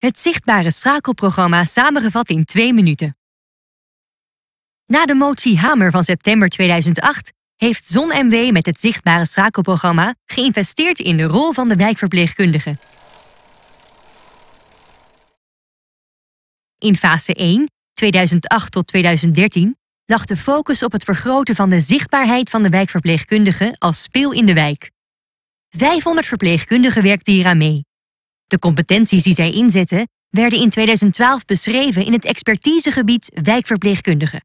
Het zichtbare schakelprogramma samengevat in twee minuten. Na de motie Hamer van september 2008 heeft ZonMW met het zichtbare schakelprogramma geïnvesteerd in de rol van de wijkverpleegkundige. In fase 1, 2008 tot 2013, lag de focus op het vergroten van de zichtbaarheid van de wijkverpleegkundige als speel in de wijk. 500 verpleegkundigen werkten hier aan mee. De competenties die zij inzetten werden in 2012 beschreven in het expertisegebied wijkverpleegkundige.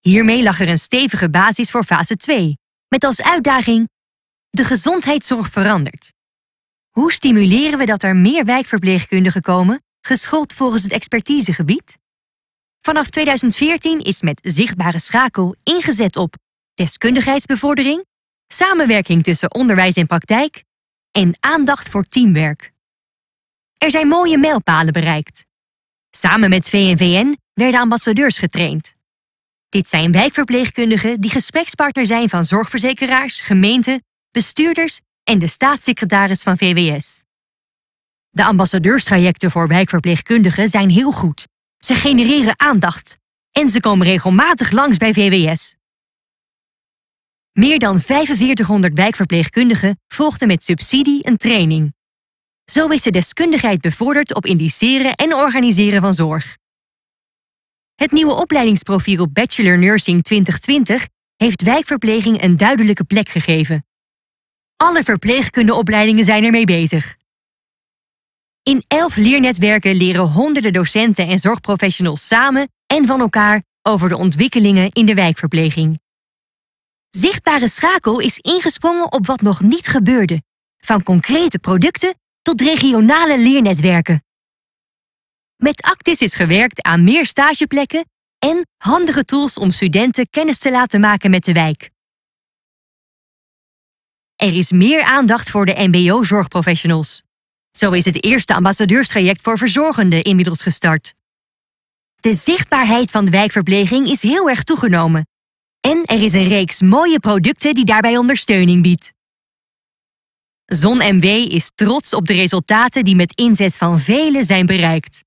Hiermee lag er een stevige basis voor fase 2, met als uitdaging de gezondheidszorg verandert. Hoe stimuleren we dat er meer wijkverpleegkundigen komen, geschoold volgens het expertisegebied? Vanaf 2014 is met Zichtbare Schakel ingezet op deskundigheidsbevordering, samenwerking tussen onderwijs en praktijk en aandacht voor teamwerk. Er zijn mooie mijlpalen bereikt. Samen met VNVN werden ambassadeurs getraind. Dit zijn wijkverpleegkundigen die gesprekspartner zijn van zorgverzekeraars, gemeenten, bestuurders en de staatssecretaris van VWS. De ambassadeurstrajecten voor wijkverpleegkundigen zijn heel goed. Ze genereren aandacht en ze komen regelmatig langs bij VWS. Meer dan 4500 wijkverpleegkundigen volgden met subsidie een training. Zo is de deskundigheid bevorderd op indiceren en organiseren van zorg. Het nieuwe opleidingsprofiel Bachelor Nursing 2020 heeft wijkverpleging een duidelijke plek gegeven. Alle verpleegkundeopleidingen zijn ermee bezig. In elf leernetwerken leren honderden docenten en zorgprofessionals samen en van elkaar over de ontwikkelingen in de wijkverpleging. Zichtbare Schakel is ingesprongen op wat nog niet gebeurde, van concrete producten tot regionale leernetwerken. Met Actis is gewerkt aan meer stageplekken en handige tools om studenten kennis te laten maken met de wijk. Er is meer aandacht voor de MBO-zorgprofessionals. Zo is het eerste ambassadeurstraject voor verzorgenden inmiddels gestart. De zichtbaarheid van de wijkverpleging is heel erg toegenomen. En er is een reeks mooie producten die daarbij ondersteuning biedt. ZonMW is trots op de resultaten die met inzet van velen zijn bereikt.